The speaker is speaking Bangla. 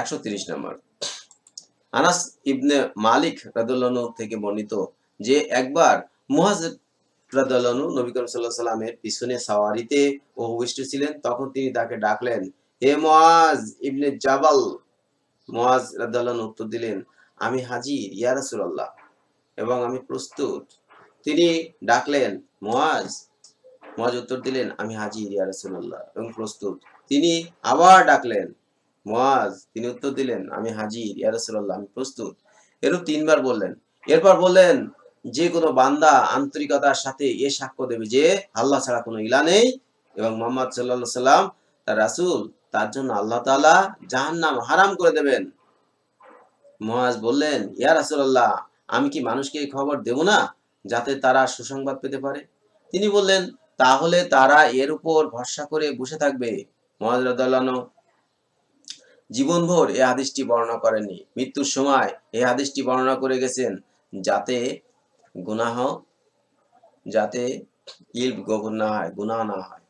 একশো নম্বর আনাস ইবনে মালিক রাদুল্লানু থেকে বর্ণিত যে একবার মুহাজ রাদুল্লানু নবী করিম পিছনে সাওয়ারিতে উপবিষ্ট ছিলেন তখন তিনি তাকে ডাকলেন হে ইবনে জাবাল উত্তর দিলেন আমি হাজির ইয়া রাসূলুল্লাহ এবং আমি প্রস্তুত তিনি ডাকলেন মুআজ মুআজ উত্তর দিলেন আমি হাজির ইয়া রাসূলুল্লাহ এবং প্রস্তুত তিনি আবার ডাকলেন মোয়াজ তিনি উত্তর দিলেন আমি হাজির ইয়া আমি প্রস্তুত এরূপ তিনবার বললেন এরপর বললেন যে কোনো বান্দা আন্তরিকতার সাথে এ সাক্ষ্য দেবে যে আল্লাহ ছাড়া কোনো ইলা নেই এবং মোহাম্মদ সাল্লা সাল্লাম তার রাসুল তার জন্য আল্লাহ তাআলা জাহান্নাম হারাম করে দেবেন মহাজ বললেন ইয়া রাসূলুল্লাহ আমি কি মানুষকে এই খবর দেব না যাতে তারা সুসংবাদ পেতে পারে তিনি বললেন তাহলে তারা এর উপর ভরসা করে বসে থাকবে মহাজ রাদাল্লাহ জীবনভর এ হাদিসটি বর্ণনা করেননি মৃত্যুর সময় এ হাদিসটি বর্ণনা করে গেছেন যাতে গুনাহ যাতে ইল্প গোপন না হয় গুনাহ না হয়